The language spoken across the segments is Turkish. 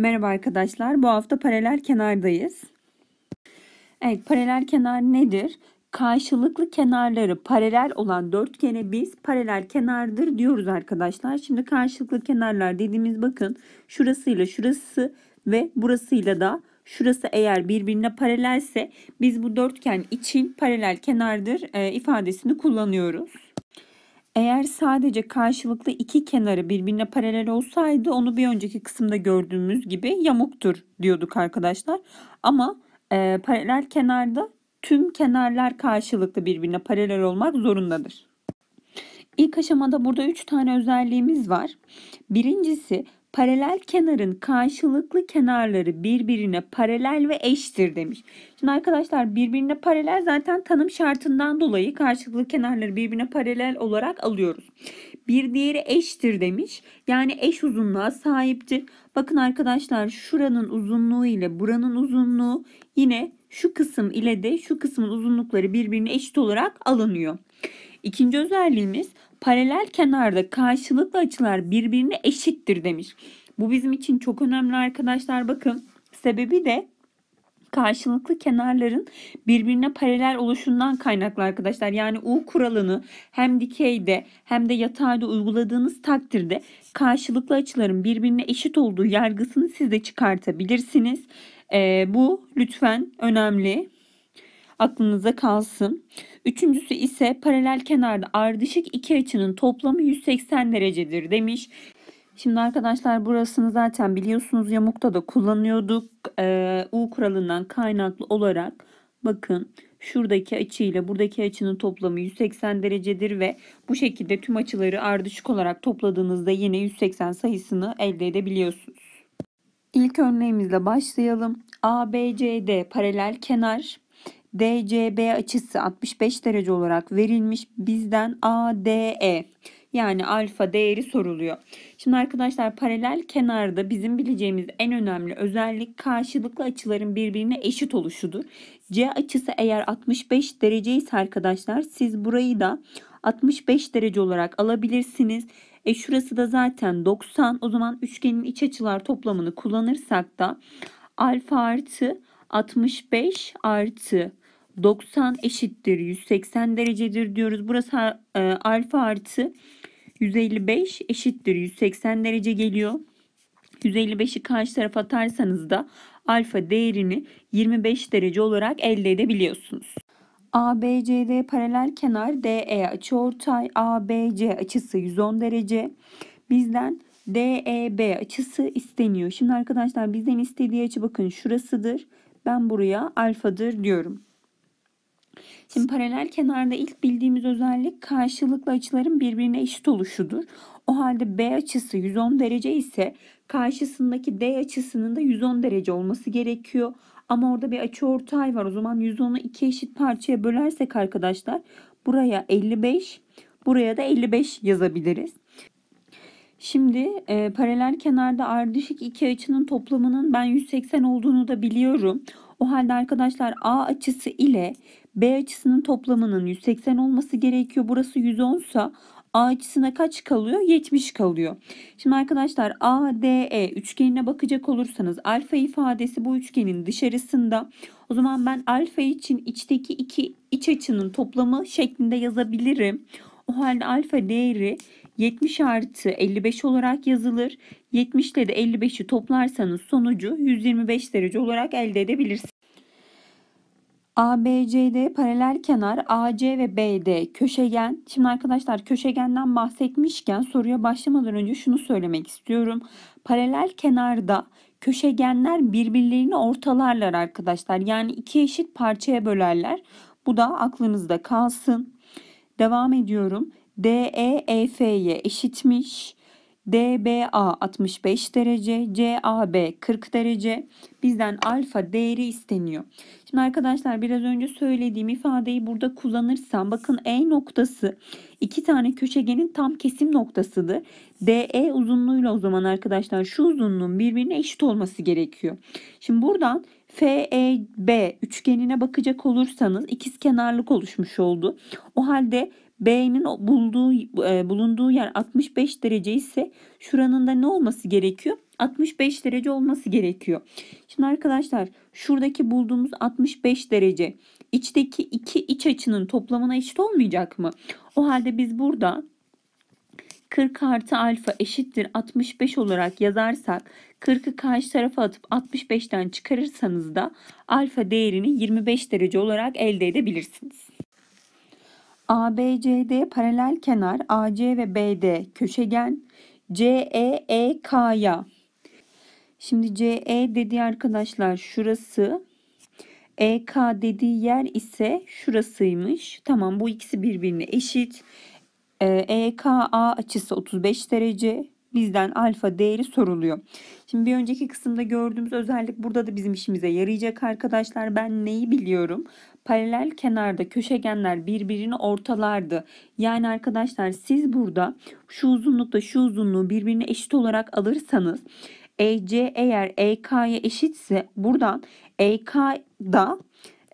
Merhaba arkadaşlar. Bu hafta paralel kenardayız. Evet, paralel kenar nedir? Karşılıklı kenarları paralel olan dörtgene biz paralel kenardır diyoruz arkadaşlar. Şimdi karşılıklı kenarlar dediğimiz bakın şurasıyla şurası ve burasıyla da şurası eğer birbirine paralelse biz bu dörtgen için paralel kenardır e, ifadesini kullanıyoruz. Eğer sadece karşılıklı iki kenarı birbirine paralel olsaydı onu bir önceki kısımda gördüğümüz gibi yamuktur diyorduk arkadaşlar. Ama e, paralel kenarda tüm kenarlar karşılıklı birbirine paralel olmak zorundadır. İlk aşamada burada 3 tane özelliğimiz var. Birincisi paralel kenarın karşılıklı kenarları birbirine paralel ve eştir demiş. Şimdi arkadaşlar birbirine paralel zaten tanım şartından dolayı karşılıklı kenarları birbirine paralel olarak alıyoruz. Bir diğeri eştir demiş. Yani eş uzunluğa sahiptir. Bakın arkadaşlar şuranın uzunluğu ile buranın uzunluğu yine şu kısım ile de şu kısmın uzunlukları birbirine eşit olarak alınıyor. İkinci özelliğimiz paralel kenarda karşılıklı açılar birbirine eşittir demiş. Bu bizim için çok önemli arkadaşlar. Bakın sebebi de karşılıklı kenarların birbirine paralel oluşundan kaynaklı arkadaşlar. Yani U kuralını hem dikeyde hem de yatayda uyguladığınız takdirde karşılıklı açıların birbirine eşit olduğu yargısını siz de çıkartabilirsiniz. Ee, bu lütfen önemli aklınıza kalsın. Üçüncüsü ise paralel kenarda ardışık iki açının toplamı 180 derecedir demiş. Şimdi arkadaşlar burasını zaten biliyorsunuz yamukta da kullanıyorduk. Ee, U kuralından kaynaklı olarak bakın şuradaki açı ile buradaki açının toplamı 180 derecedir ve bu şekilde tüm açıları ardışık olarak topladığınızda yine 180 sayısını elde edebiliyorsunuz. İlk örneğimizle başlayalım. ABCD paralel kenar DCB açısı 65 derece olarak verilmiş bizden ADE yani alfa değeri soruluyor. Şimdi arkadaşlar paralel kenarda bizim bileceğimiz en önemli özellik karşılıklı açıların birbirine eşit oluşudur. C açısı eğer 65 derece ise arkadaşlar siz burayı da 65 derece olarak alabilirsiniz. E şurası da zaten 90. O zaman üçgenin iç açılar toplamını kullanırsak da alfa artı 65 artı 90 eşittir 180 derecedir diyoruz. Burası e, alfa artı 155 eşittir 180 derece geliyor. 155'i karşı tarafa atarsanız da alfa değerini 25 derece olarak elde edebiliyorsunuz. ABCD paralel kenar DE açıortay ABC açısı 110 derece. Bizden DEB açısı isteniyor. Şimdi arkadaşlar bizden istediği açı bakın şurasıdır. Ben buraya alfadır diyorum. Şimdi paralel kenarda ilk bildiğimiz özellik karşılıklı açıların birbirine eşit oluşudur. O halde B açısı 110 derece ise karşısındaki D açısının da 110 derece olması gerekiyor. Ama orada bir açı ortay var. O zaman 110'u iki eşit parçaya bölersek arkadaşlar buraya 55, buraya da 55 yazabiliriz. Şimdi e, paralel kenarda ardışık iki açının toplamının ben 180 olduğunu da biliyorum. O halde arkadaşlar A açısı ile B açısının toplamının 180 olması gerekiyor. Burası 110 sa A açısına kaç kalıyor? 70 kalıyor. Şimdi arkadaşlar ADE üçgenine bakacak olursanız alfa ifadesi bu üçgenin dışarısında. O zaman ben alfa için içteki iki iç açının toplamı şeklinde yazabilirim. O halde alfa değeri 70 artı 55 olarak yazılır. 70 ile de 55'i toplarsanız sonucu 125 derece olarak elde edebilirsiniz. ABCD paralel kenar AC ve BD köşegen. Şimdi arkadaşlar köşegenden bahsetmişken soruya başlamadan önce şunu söylemek istiyorum. Paralel kenarda köşegenler birbirlerini ortalarlar arkadaşlar. Yani iki eşit parçaya bölerler. Bu da aklınızda kalsın. Devam ediyorum. DE e eşitmiş. DBA 65 derece, CAB 40 derece. Bizden alfa değeri isteniyor. Şimdi arkadaşlar biraz önce söylediğim ifadeyi burada kullanırsam bakın E noktası iki tane köşegenin tam kesim noktasıdır. DE uzunluğuyla o zaman arkadaşlar şu uzunluğun birbirine eşit olması gerekiyor. Şimdi buradan FEB üçgenine bakacak olursanız ikiz kenarlık oluşmuş oldu. O halde B'nin bulduğu, e, bulunduğu yer 65 derece ise şuranın da ne olması gerekiyor? 65 derece olması gerekiyor. Şimdi arkadaşlar şuradaki bulduğumuz 65 derece içteki iki iç açının toplamına eşit olmayacak mı? O halde biz burada 40 artı alfa eşittir 65 olarak yazarsak 40'ı karşı tarafa atıp 65'ten çıkarırsanız da alfa değerini 25 derece olarak elde edebilirsiniz. ABCD paralel kenar AC ve BD köşegen CEEK'ya. Şimdi CE dedi arkadaşlar şurası. EK dediği yer ise şurasıymış. Tamam bu ikisi birbirine eşit. EKA e, açısı 35 derece. Bizden alfa değeri soruluyor. Şimdi bir önceki kısımda gördüğümüz özellik burada da bizim işimize yarayacak arkadaşlar. Ben neyi biliyorum? paralel kenarda köşegenler birbirini ortalardı. Yani arkadaşlar siz burada şu uzunlukla şu uzunluğu birbirine eşit olarak alırsanız AC e, eğer EK'ya eşitse buradan EK'da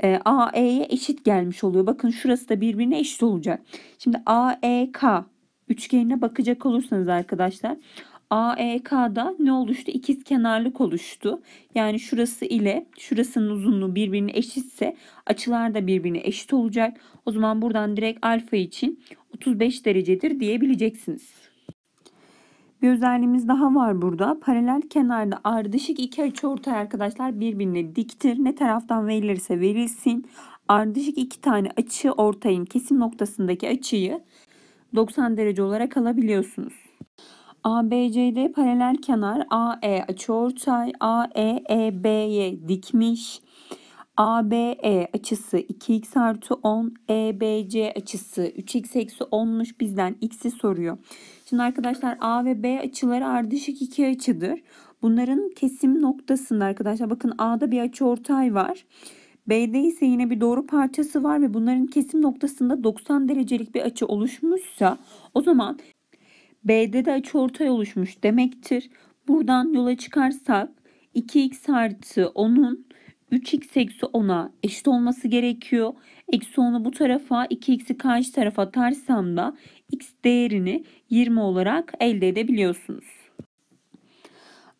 e, AE'ye e, eşit gelmiş oluyor. Bakın şurası da birbirine eşit olacak. Şimdi AEK üçgenine bakacak olursanız arkadaşlar AEK'da ne oluştu? İkiz kenarlık oluştu. Yani şurası ile şurasının uzunluğu birbirine eşitse açılar da birbirine eşit olacak. O zaman buradan direkt alfa için 35 derecedir diyebileceksiniz. Bir özelliğimiz daha var burada. Paralel kenarda ardışık iki açıortay arkadaşlar birbirine diktir. Ne taraftan verilirse verilsin. Ardışık iki tane açı ortayın kesim noktasındaki açıyı 90 derece olarak alabiliyorsunuz. ABCD paralel kenar AE açıortay, AE EB'ye dikmiş. ABE açısı 2x artı 10, EBC açısı 3x eksi 10'muş bizden x'i soruyor. Şimdi arkadaşlar A ve B açıları ardışık iki açıdır. Bunların kesim noktasında arkadaşlar bakın A'da bir açıortay var. B'de ise yine bir doğru parçası var ve bunların kesim noktasında 90 derecelik bir açı oluşmuşsa o zaman B'de de açıortay oluşmuş demektir. Buradan yola çıkarsak 2x artı 10'un 3x eksi 10'a eşit olması gerekiyor. Eksi 10'u bu tarafa 2x'i karşı tarafa atarsam da x değerini 20 olarak elde edebiliyorsunuz.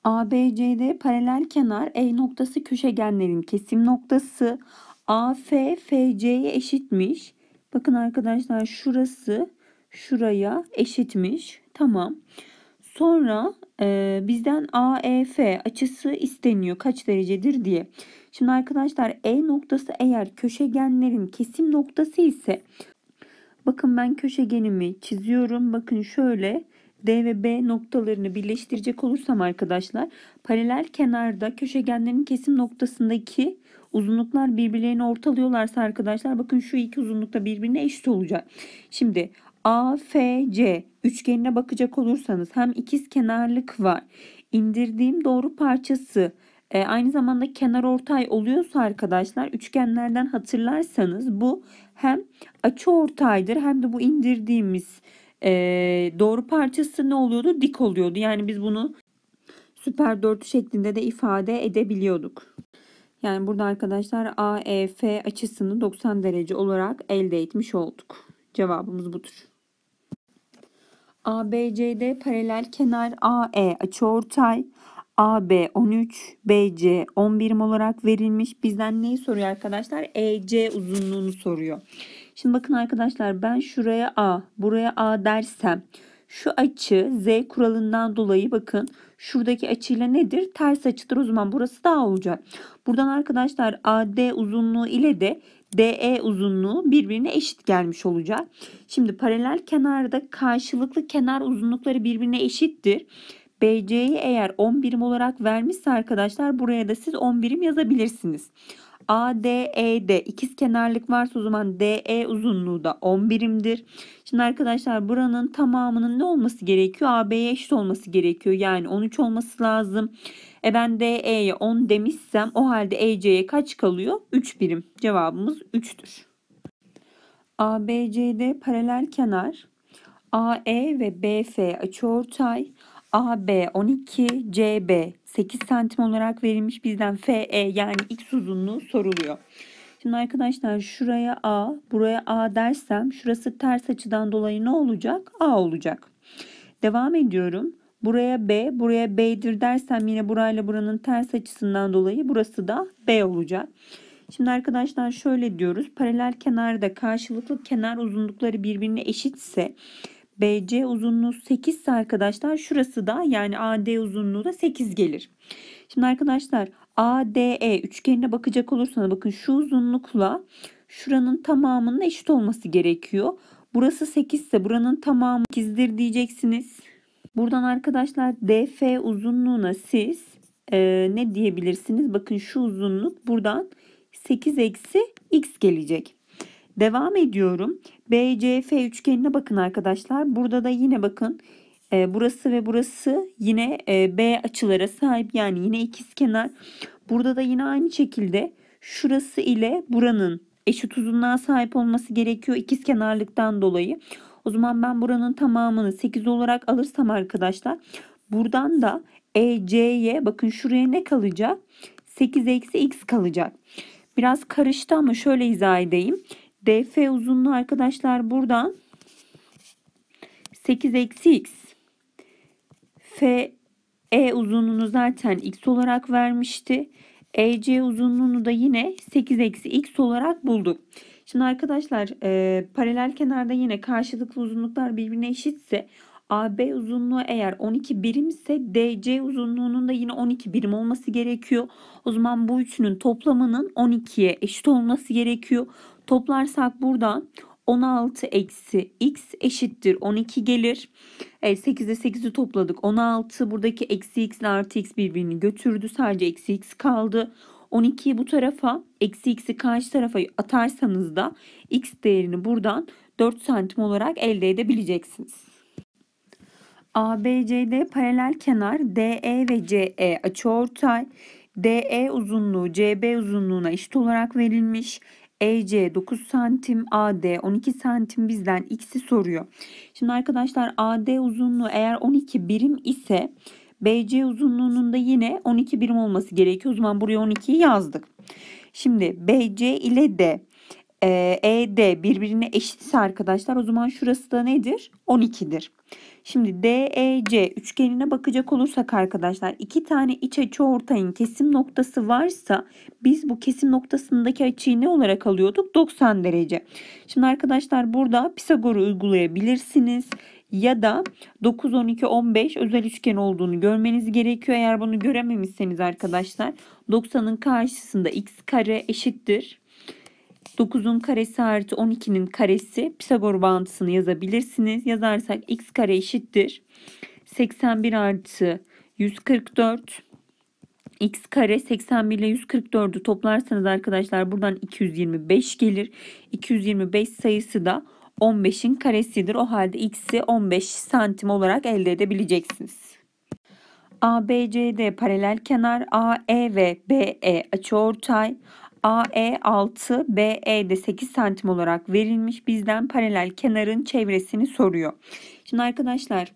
ABCD paralel kenar E noktası köşegenlerin kesim noktası. AF FC'ye eşitmiş. Bakın arkadaşlar şurası şuraya eşitmiş. Tamam. Sonra e, bizden AEF açısı isteniyor kaç derecedir diye. Şimdi arkadaşlar E noktası eğer köşegenlerin kesim noktası ise bakın ben köşegenimi çiziyorum. Bakın şöyle D ve B noktalarını birleştirecek olursam arkadaşlar paralel kenarda köşegenlerin kesim noktasındaki uzunluklar birbirlerini ortalıyorlarsa arkadaşlar bakın şu iki uzunlukta birbirine eşit olacak. Şimdi AFC üçgenine bakacak olursanız hem ikiz kenarlık var. İndirdiğim doğru parçası e, aynı zamanda kenar ortay oluyorsa arkadaşlar üçgenlerden hatırlarsanız bu hem açı ortaydır hem de bu indirdiğimiz e, doğru parçası ne oluyordu? Dik oluyordu. Yani biz bunu süper dörtü şeklinde de ifade edebiliyorduk. Yani burada arkadaşlar AEF açısını 90 derece olarak elde etmiş olduk. Cevabımız budur. ABCD paralel kenar AE açıortay. AB 13, BC 11 olarak verilmiş. Bizden neyi soruyor arkadaşlar? EC uzunluğunu soruyor. Şimdi bakın arkadaşlar ben şuraya A, buraya A dersem şu açı Z kuralından dolayı bakın şuradaki açıyla nedir? Ters açıdır o zaman burası da A olacak. Buradan arkadaşlar AD uzunluğu ile de DE uzunluğu birbirine eşit gelmiş olacak. Şimdi paralel kenarda karşılıklı kenar uzunlukları birbirine eşittir. BC'yi eğer 10 birim olarak vermişse arkadaşlar buraya da siz 10 birim yazabilirsiniz. ADE'de ikiz kenarlık varsa o zaman DE uzunluğu da 10 birimdir. Şimdi arkadaşlar buranın tamamının ne olması gerekiyor? AB'ye eşit olması gerekiyor. Yani 13 olması lazım. E ben DE'ye 10 demişsem o halde EC'ye kaç kalıyor? 3 birim. Cevabımız 3'tür. ABCD paralel kenar AE ve BF açıortay AB 12, CB 8 santim olarak verilmiş bizden FE yani x uzunluğu soruluyor. Şimdi arkadaşlar şuraya A, buraya A dersem şurası ters açıdan dolayı ne olacak? A olacak. Devam ediyorum. Buraya B, buraya B'dir dersem yine burayla buranın ters açısından dolayı burası da B olacak. Şimdi arkadaşlar şöyle diyoruz. Paralel kenarda karşılıklı kenar uzunlukları birbirine eşitse BC uzunluğu 8 ise arkadaşlar şurası da yani AD uzunluğu da 8 gelir. Şimdi arkadaşlar ADE üçgenine bakacak olursanız bakın şu uzunlukla şuranın tamamının eşit olması gerekiyor. Burası 8 ise buranın tamamı 8'dir diyeceksiniz. Buradan arkadaşlar DF uzunluğuna siz e, ne diyebilirsiniz? Bakın şu uzunluk buradan 8 eksi x gelecek. Devam ediyorum. BCF üçgenine bakın arkadaşlar. Burada da yine bakın e, burası ve burası yine e, B açılara sahip yani yine ikiz kenar. Burada da yine aynı şekilde şurası ile buranın eşit uzunluğa sahip olması gerekiyor ikiz kenarlıktan dolayı. O zaman ben buranın tamamını 8 olarak alırsam arkadaşlar buradan da EC'ye bakın şuraya ne kalacak? 8 eksi x kalacak. Biraz karıştı ama şöyle izah edeyim. DF uzunluğu arkadaşlar buradan 8 eksi x. FE uzunluğunu zaten x olarak vermişti. EC uzunluğunu da yine 8 eksi x olarak bulduk. Şimdi arkadaşlar e, paralel kenarda yine karşılıklı uzunluklar birbirine eşitse AB uzunluğu eğer 12 birim ise DC uzunluğunun da yine 12 birim olması gerekiyor. O zaman bu üçünün toplamının 12'ye eşit olması gerekiyor. Toplarsak buradan 16 eksi x eşittir 12 gelir. E, 8 ile 8'i topladık 16. Buradaki eksi x ile artı x birbirini götürdü. Sadece eksi x kaldı. 12'yi bu tarafa eksi x'i karşı tarafa atarsanız da x değerini buradan 4 santim olarak elde edebileceksiniz. ABCD paralel kenar DE ve CE açıortay. DE uzunluğu CB uzunluğuna eşit olarak verilmiş. EC 9 santim, AD 12 santim bizden x'i soruyor. Şimdi arkadaşlar AD uzunluğu eğer 12 birim ise BC uzunluğunun da yine 12 birim olması gerekiyor. O zaman buraya 12'yi yazdık. Şimdi BC ile de ED birbirine eşitse arkadaşlar o zaman şurası da nedir? 12'dir. Şimdi DEC üçgenine bakacak olursak arkadaşlar iki tane iç açı ortayın kesim noktası varsa biz bu kesim noktasındaki açıyı ne olarak alıyorduk? 90 derece. Şimdi arkadaşlar burada Pisagor'u uygulayabilirsiniz ya da 9, 12, 15 özel üçgen olduğunu görmeniz gerekiyor. Eğer bunu görememişseniz arkadaşlar 90'ın karşısında x kare eşittir. 9'un karesi artı 12'nin karesi Pisagor bağıntısını yazabilirsiniz. Yazarsak x kare eşittir. 81 artı 144 x kare 81 ile 144'ü toplarsanız arkadaşlar buradan 225 gelir. 225 sayısı da 15'in karesidir. O halde x'i 15 santim olarak elde edebileceksiniz. ABCD paralel kenar AE ve BE açıortay. AE 6, BE de 8 santim olarak verilmiş. Bizden paralel kenarın çevresini soruyor. Şimdi arkadaşlar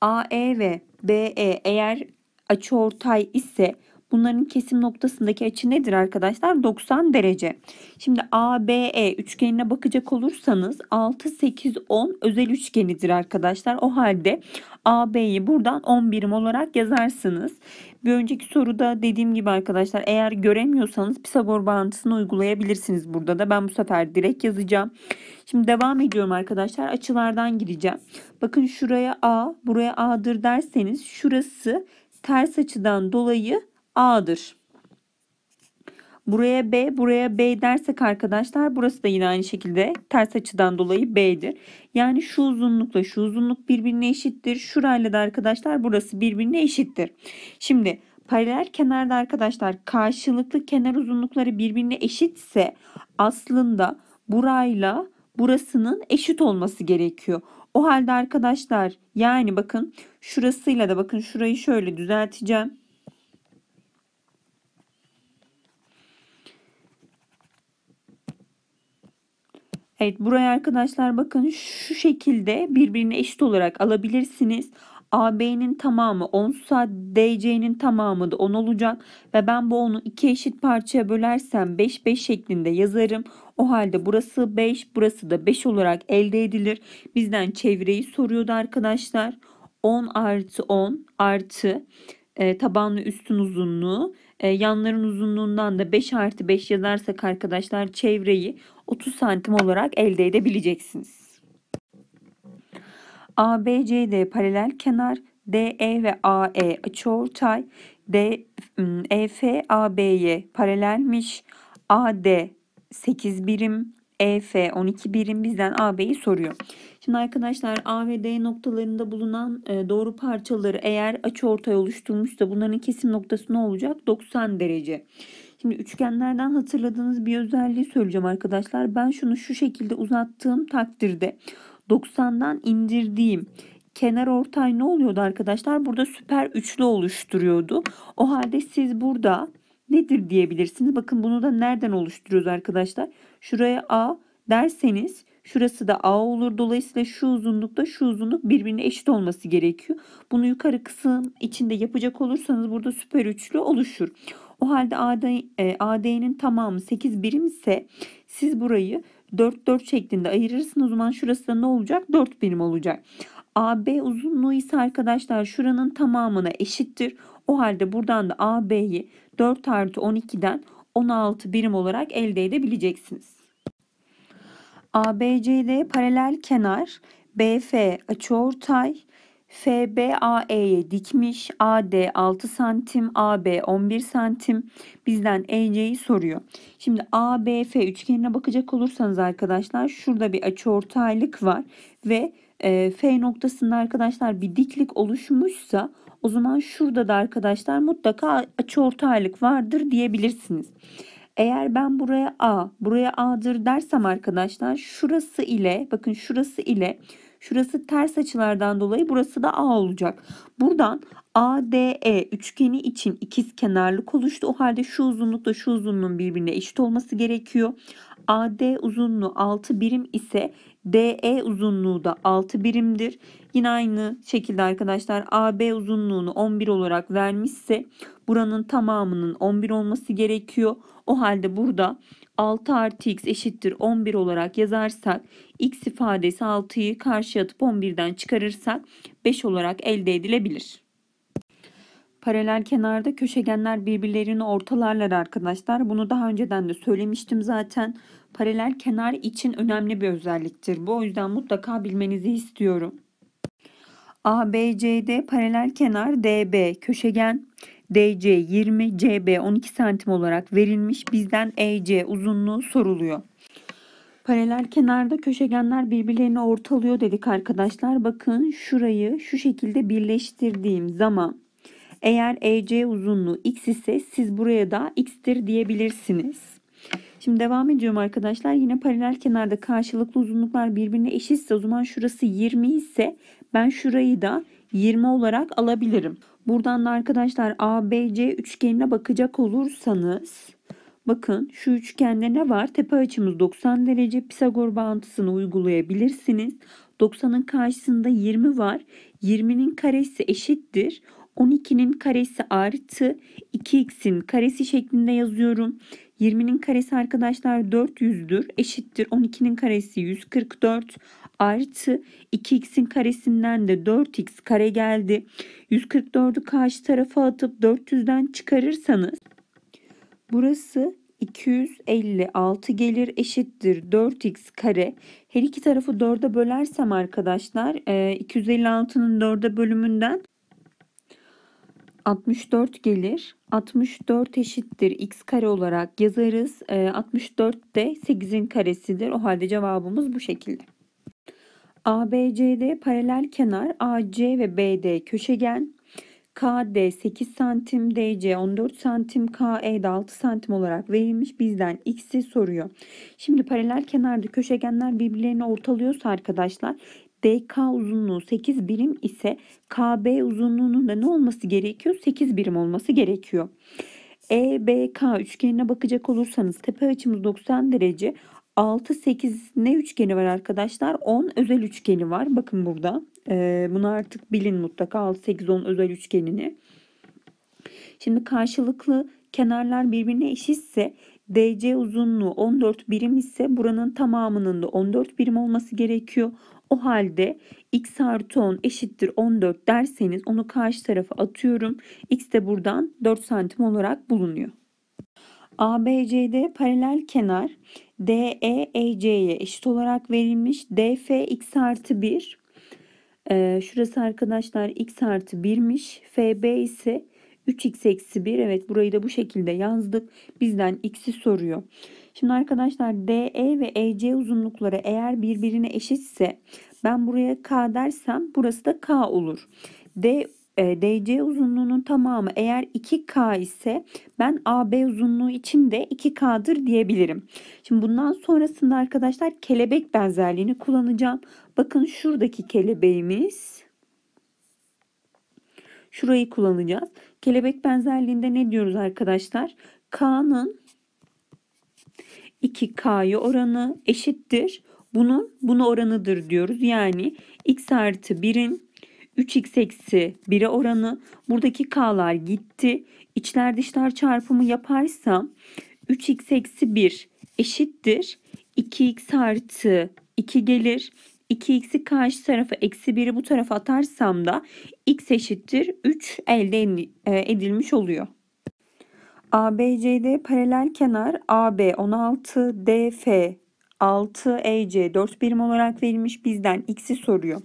AE ve BE eğer açıortay ise Bunların kesim noktasındaki açı nedir arkadaşlar? 90 derece. Şimdi ABE üçgenine bakacak olursanız 6, 8, 10 özel üçgenidir arkadaşlar. O halde AB'yi buradan 10 birim olarak yazarsınız. Bir önceki soruda dediğim gibi arkadaşlar eğer göremiyorsanız Pisagor bağıntısını uygulayabilirsiniz burada da. Ben bu sefer direkt yazacağım. Şimdi devam ediyorum arkadaşlar. Açılardan gireceğim. Bakın şuraya A, buraya A'dır derseniz şurası ters açıdan dolayı A'dır. Buraya B, buraya B dersek arkadaşlar burası da yine aynı şekilde ters açıdan dolayı B'dir. Yani şu uzunlukla şu uzunluk birbirine eşittir. Şurayla da arkadaşlar burası birbirine eşittir. Şimdi paralel kenarda arkadaşlar karşılıklı kenar uzunlukları birbirine eşitse aslında burayla burasının eşit olması gerekiyor. O halde arkadaşlar yani bakın şurasıyla da bakın şurayı şöyle düzelteceğim. Evet buraya arkadaşlar bakın şu şekilde birbirine eşit olarak alabilirsiniz. AB'nin tamamı 10'sa DC'nin tamamı da 10 olacak ve ben bu 10'u iki eşit parçaya bölersem 5 5 şeklinde yazarım. O halde burası 5 burası da 5 olarak elde edilir. Bizden çevreyi soruyordu arkadaşlar. 10 artı 10 artı e, tabanlı üstün uzunluğu e, yanların uzunluğundan da 5 artı 5 yazarsak arkadaşlar çevreyi 30 santim olarak elde edebileceksiniz. ABCD paralel kenar, DE ve AE açıortay, EF AB'ye paralelmiş. AD 8 birim, EF 12 birim bizden AB'yi soruyor. Şimdi arkadaşlar A ve D noktalarında bulunan e, doğru parçaları eğer açıortay ortay oluşturmuşsa bunların kesim noktası ne olacak? 90 derece. Şimdi üçgenlerden hatırladığınız bir özelliği söyleyeceğim arkadaşlar. Ben şunu şu şekilde uzattığım takdirde 90'dan indirdiğim kenar ortay ne oluyordu arkadaşlar? Burada süper üçlü oluşturuyordu. O halde siz burada nedir diyebilirsiniz. Bakın bunu da nereden oluşturuyoruz arkadaşlar? Şuraya A derseniz şurası da A olur. Dolayısıyla şu uzunlukta şu uzunluk birbirine eşit olması gerekiyor. Bunu yukarı kısım içinde yapacak olursanız burada süper üçlü oluşur. O halde AD'nin e, tamamı 8 birim ise siz burayı 4 4 şeklinde ayırırsınız. O zaman şurası da ne olacak? 4 birim olacak. AB uzunluğu ise arkadaşlar şuranın tamamına eşittir. O halde buradan da AB'yi 4 artı 12'den 16 birim olarak elde edebileceksiniz. ABCD paralel kenar, BF açıortay, FBAE'ye dikmiş. AD 6 santim, AB 11 santim. Bizden EC'yi soruyor. Şimdi ABF üçgenine bakacak olursanız arkadaşlar şurada bir açıortaylık var ve e, F noktasında arkadaşlar bir diklik oluşmuşsa o zaman şurada da arkadaşlar mutlaka açıortaylık vardır diyebilirsiniz. Eğer ben buraya A, buraya A'dır dersem arkadaşlar şurası ile bakın şurası ile Şurası ters açılardan dolayı burası da A olacak. Buradan ADE üçgeni için ikiz kenarlık oluştu. O halde şu uzunlukla şu uzunluğun birbirine eşit olması gerekiyor. AD uzunluğu 6 birim ise DE uzunluğu da 6 birimdir. Yine aynı şekilde arkadaşlar AB uzunluğunu 11 olarak vermişse buranın tamamının 11 olması gerekiyor. O halde burada 6 artı x eşittir 11 olarak yazarsak x ifadesi 6'yı karşıya atıp 11'den çıkarırsak 5 olarak elde edilebilir. Paralel kenarda köşegenler birbirlerini ortalarlar arkadaşlar. Bunu daha önceden de söylemiştim zaten. Paralel kenar için önemli bir özelliktir. Bu o yüzden mutlaka bilmenizi istiyorum. ABCD paralel kenar DB köşegen DC 20, CB 12 santim olarak verilmiş. Bizden EC uzunluğu soruluyor. Paralel kenarda köşegenler birbirlerini ortalıyor dedik arkadaşlar. Bakın şurayı şu şekilde birleştirdiğim zaman eğer EC uzunluğu x ise siz buraya da x'tir diyebilirsiniz. Şimdi devam ediyorum arkadaşlar. Yine paralel kenarda karşılıklı uzunluklar birbirine eşitse o zaman şurası 20 ise ben şurayı da 20 olarak alabilirim. Buradan da arkadaşlar ABC üçgenine bakacak olursanız bakın şu üçgende ne var? Tepe açımız 90 derece Pisagor bağıntısını uygulayabilirsiniz. 90'ın karşısında 20 var. 20'nin karesi eşittir. 12'nin karesi artı 2x'in karesi şeklinde yazıyorum. 20'nin karesi arkadaşlar 400'dür eşittir 12'nin karesi 144 artı 2x'in karesinden de 4x kare geldi. 144'ü karşı tarafa atıp 400'den çıkarırsanız burası 256 gelir eşittir 4x kare. Her iki tarafı 4'e bölersem arkadaşlar 256'nın e, 4'e bölümünden 64 gelir. 64 eşittir x kare olarak yazarız. 64 e, de 8'in karesidir. O halde cevabımız bu şekilde. ABCD paralel kenar AC ve BD köşegen. KD 8 cm, DC 14 cm, KE de 6 cm olarak verilmiş. Bizden X'i soruyor. Şimdi paralel kenarda köşegenler birbirlerini ortalıyorsa arkadaşlar DK uzunluğu 8 birim ise KB uzunluğunun da ne olması gerekiyor? 8 birim olması gerekiyor. EBK üçgenine bakacak olursanız tepe açımız 90 derece 6, 8 ne üçgeni var arkadaşlar? 10 özel üçgeni var. Bakın burada. Ee, bunu artık bilin mutlaka 6, 8, 10 özel üçgenini. Şimdi karşılıklı kenarlar birbirine eşitse DC uzunluğu 14 birim ise buranın tamamının da 14 birim olması gerekiyor. O halde x artı 10 eşittir 14 derseniz onu karşı tarafa atıyorum. x de buradan 4 santim olarak bulunuyor. ABCD paralel kenar DE e eşit olarak verilmiş. DF x artı 1. Ee, şurası arkadaşlar x artı 1'miş. FB ise 3x eksi 1. Evet burayı da bu şekilde yazdık. Bizden x'i soruyor. Şimdi arkadaşlar DE ve EC uzunlukları eğer birbirine eşitse ben buraya K dersem burası da K olur. D e, DC uzunluğunun tamamı eğer 2K ise ben AB uzunluğu için de 2K'dır diyebilirim. Şimdi bundan sonrasında arkadaşlar kelebek benzerliğini kullanacağım. Bakın şuradaki kelebeğimiz. Şurayı kullanacağız. Kelebek benzerliğinde ne diyoruz arkadaşlar? K'nın 2K'yı oranı eşittir. Bunun bunu oranıdır diyoruz. Yani x artı 1'in 3x eksi 1'e oranı. Buradaki k'lar gitti. İçler dışlar çarpımı yaparsam 3x eksi 1 eşittir. 2x artı 2 gelir. 2x'i karşı tarafa eksi 1'i bu tarafa atarsam da x eşittir 3 elde e, edilmiş oluyor. ABCD paralel kenar AB 16 DF 6 EC 4 birim olarak verilmiş bizden x'i soruyor.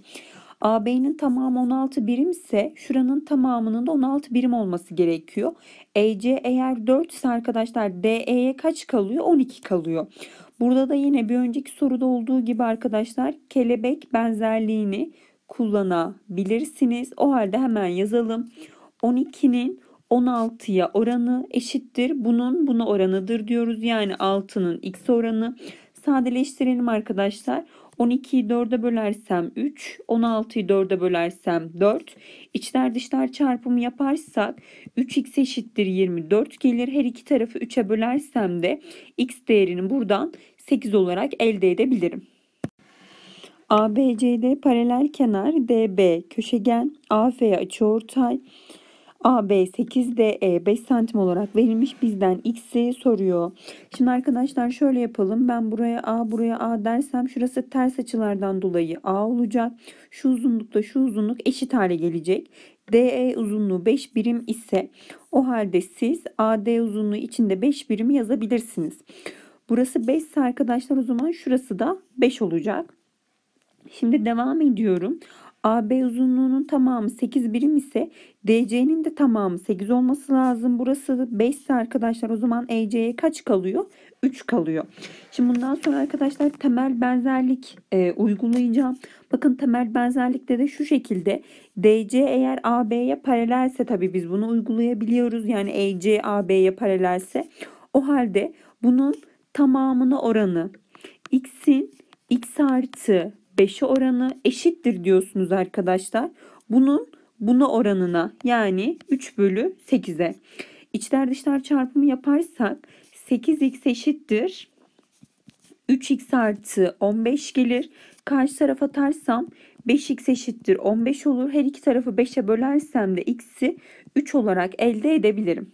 AB'nin tamamı 16 birim ise şuranın tamamının da 16 birim olması gerekiyor. EC eğer 4 ise arkadaşlar DE'ye kaç kalıyor? 12 kalıyor. Burada da yine bir önceki soruda olduğu gibi arkadaşlar kelebek benzerliğini kullanabilirsiniz. O halde hemen yazalım. 12'nin 16'ya oranı eşittir. Bunun buna oranıdır diyoruz. Yani 6'nın x oranı. Sadeleştirelim arkadaşlar. 12'yi 4'e bölersem 3, 16'yı 4'e bölersem 4. İçler dışlar çarpımı yaparsak 3x eşittir 24 gelir. Her iki tarafı 3'e bölersem de x değerini buradan 8 olarak elde edebilirim. ABCD paralel kenar DB köşegen AF açıortay AB 8 DE 5 santim olarak verilmiş bizden X'i soruyor. Şimdi arkadaşlar şöyle yapalım. Ben buraya A buraya A dersem şurası ters açılardan dolayı A olacak. Şu uzunlukla şu uzunluk eşit hale gelecek. DE uzunluğu 5 birim ise o halde siz AD uzunluğu içinde 5 birim yazabilirsiniz. Burası 5 ise arkadaşlar o zaman şurası da 5 olacak. Şimdi devam ediyorum. AB uzunluğunun tamamı 8 birim ise DC'nin de tamamı 8 olması lazım. Burası 5 ise arkadaşlar o zaman EC'ye kaç kalıyor? 3 kalıyor. Şimdi bundan sonra arkadaşlar temel benzerlik e, uygulayacağım. Bakın temel benzerlikte de şu şekilde DC eğer AB'ye paralelse tabii biz bunu uygulayabiliyoruz. Yani EC AB'ye paralelse o halde bunun tamamını oranı x'in x artı 5'e oranı eşittir diyorsunuz arkadaşlar. Bunun buna oranına yani 3 bölü 8'e. İçler dışlar çarpımı yaparsak 8x eşittir. 3x artı 15 gelir. Karşı tarafa atarsam 5x eşittir 15 olur. Her iki tarafı 5'e bölersem de x'i 3 olarak elde edebilirim.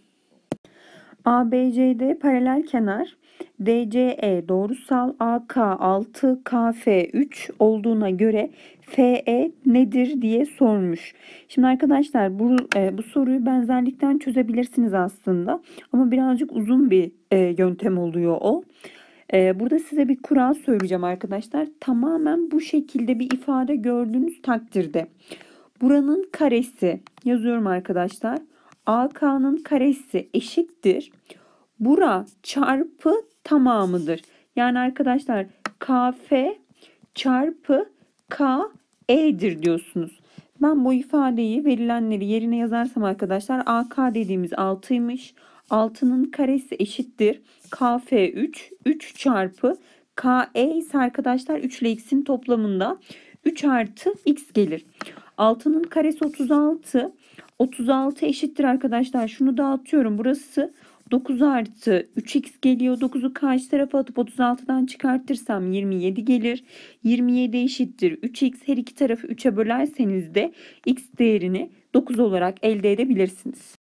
ABCD paralel kenar DCE doğrusal AK 6 KF 3 olduğuna göre FE nedir diye sormuş. Şimdi arkadaşlar bu, e, bu soruyu benzerlikten çözebilirsiniz aslında ama birazcık uzun bir e, yöntem oluyor o. E, burada size bir kural söyleyeceğim arkadaşlar. Tamamen bu şekilde bir ifade gördüğünüz takdirde buranın karesi yazıyorum arkadaşlar. AK'nın karesi eşittir bura çarpı tamamıdır. Yani arkadaşlar KF çarpı KE'dir diyorsunuz. Ben bu ifadeyi verilenleri yerine yazarsam arkadaşlar AK dediğimiz 6'ymış. 6'nın karesi eşittir. KF 3. 3 çarpı KE ise arkadaşlar 3 ile x'in toplamında 3 artı x gelir. 6'nın karesi 36. 36 eşittir arkadaşlar. Şunu dağıtıyorum. Burası 9 artı 3x geliyor. 9'u karşı tarafa atıp 36'dan çıkartırsam 27 gelir. 27 eşittir 3x. Her iki tarafı 3'e bölerseniz de x değerini 9 olarak elde edebilirsiniz.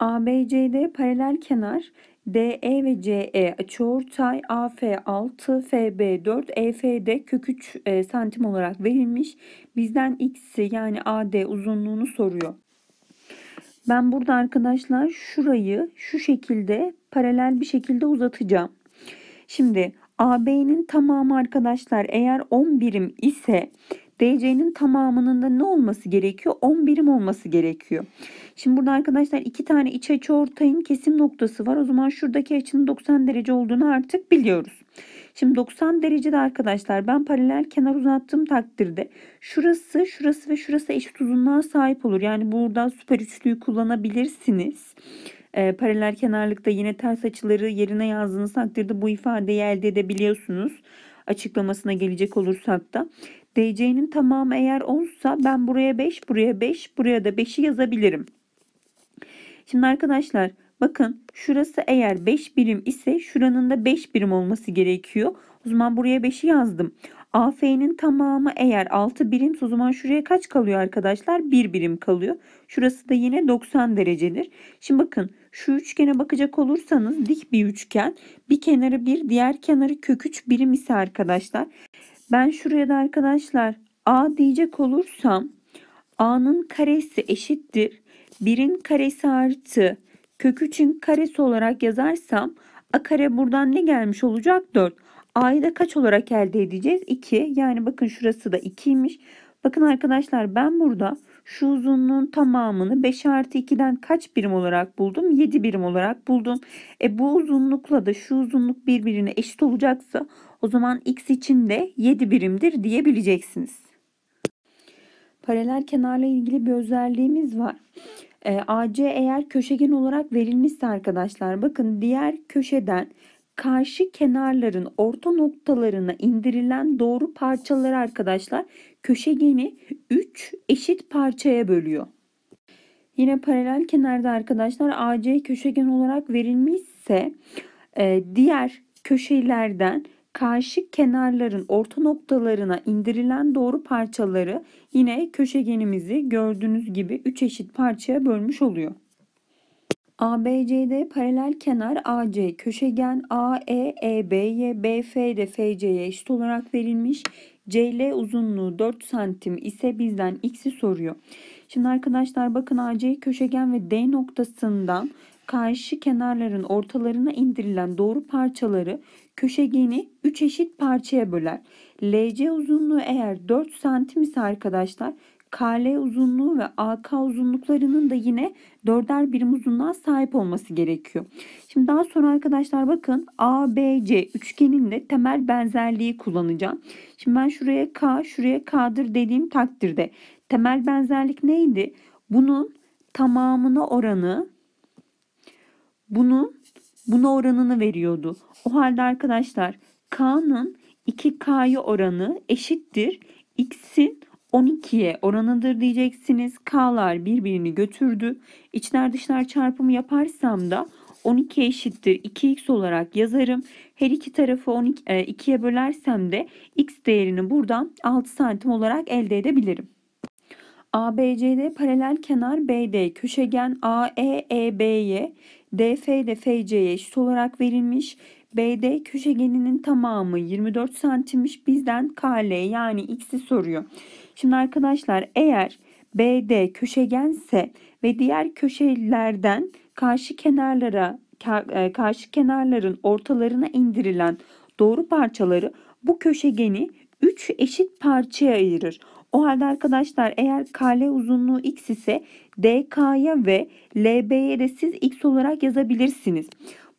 ABCD paralel kenar DE ve CE açıortay AF 6 FB 4 e, de kök 3 e, santim olarak verilmiş. Bizden x'i yani AD uzunluğunu soruyor. Ben burada arkadaşlar şurayı şu şekilde paralel bir şekilde uzatacağım. Şimdi AB'nin tamamı arkadaşlar eğer 10 birim ise DC'nin tamamının da ne olması gerekiyor? 10 birim olması gerekiyor. Şimdi burada arkadaşlar iki tane iç açı ortayın kesim noktası var. O zaman şuradaki açının 90 derece olduğunu artık biliyoruz. Şimdi 90 derecede arkadaşlar ben paralel kenar uzattığım takdirde şurası, şurası ve şurası eşit uzunluğa sahip olur. Yani burada süper üçlüyü kullanabilirsiniz. Ee, paralel kenarlıkta yine ters açıları yerine yazdığınız takdirde bu ifadeyi elde edebiliyorsunuz. Açıklamasına gelecek olursak da. DC'nin tamamı eğer 10 ben buraya 5, buraya 5, buraya da 5'i yazabilirim. Şimdi arkadaşlar Bakın şurası eğer 5 birim ise şuranın da 5 birim olması gerekiyor. O zaman buraya 5'i yazdım. AF'nin tamamı eğer 6 birim o zaman şuraya kaç kalıyor arkadaşlar? 1 birim kalıyor. Şurası da yine 90 derecedir. Şimdi bakın şu üçgene bakacak olursanız dik bir üçgen. Bir kenarı 1 diğer kenarı kök 3 birim ise arkadaşlar. Ben şuraya da arkadaşlar A diyecek olursam A'nın karesi eşittir. 1'in karesi artı Kök 3'ün karesi olarak yazarsam a kare buradan ne gelmiş olacak? 4. a'yı da kaç olarak elde edeceğiz? 2. Yani bakın şurası da 2'ymiş. Bakın arkadaşlar ben burada şu uzunluğun tamamını 5 artı 2'den kaç birim olarak buldum? 7 birim olarak buldum. E bu uzunlukla da şu uzunluk birbirine eşit olacaksa o zaman x için de 7 birimdir diyebileceksiniz. Paralel kenarla ilgili bir özelliğimiz var. Ee, AC eğer köşegen olarak verilmişse arkadaşlar bakın diğer köşeden karşı kenarların orta noktalarına indirilen doğru parçaları arkadaşlar köşegeni 3 eşit parçaya bölüyor. Yine paralel kenarda arkadaşlar AC köşegen olarak verilmişse e, diğer köşelerden karşı kenarların orta noktalarına indirilen doğru parçaları yine köşegenimizi gördüğünüz gibi 3 eşit parçaya bölmüş oluyor. ABCD paralel kenar AC köşegen AE EB'ye BF'de FC'ye eşit olarak verilmiş. CL uzunluğu 4 santim ise bizden x'i soruyor. Şimdi arkadaşlar bakın AC köşegen ve D noktasından karşı kenarların ortalarına indirilen doğru parçaları köşegeni 3 eşit parçaya böler. LC uzunluğu eğer 4 santim ise arkadaşlar KL uzunluğu ve AK uzunluklarının da yine dörder birim uzunluğa sahip olması gerekiyor. Şimdi daha sonra arkadaşlar bakın ABC üçgenin de temel benzerliği kullanacağım. Şimdi ben şuraya K, şuraya K'dır dediğim takdirde temel benzerlik neydi? Bunun tamamına oranı, bunun buna oranını veriyordu. O halde arkadaşlar K'nın 2K'yı oranı eşittir. X'in 12'ye oranıdır diyeceksiniz. K'lar birbirini götürdü. İçler dışlar çarpımı yaparsam da 12 eşittir 2x olarak yazarım. Her iki tarafı 12, 2'ye e, bölersem de x değerini buradan 6 santim olarak elde edebilirim. ABCD paralel kenar BD köşegen AE e DF de FC'ye eşit olarak verilmiş. BD köşegeninin tamamı 24 santimmiş. Bizden KL yani X'i soruyor. Şimdi arkadaşlar eğer BD köşegense ve diğer köşelerden karşı kenarlara e, karşı kenarların ortalarına indirilen doğru parçaları bu köşegeni 3 eşit parçaya ayırır. O halde arkadaşlar eğer KL uzunluğu x ise DK'ya ve LB'ye de siz x olarak yazabilirsiniz.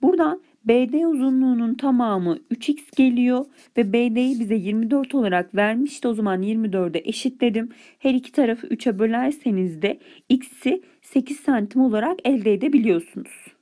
Buradan BD uzunluğunun tamamı 3x geliyor ve BD'yi bize 24 olarak vermişti. O zaman 24'e eşitledim. Her iki tarafı 3'e bölerseniz de x'i 8 santim olarak elde edebiliyorsunuz.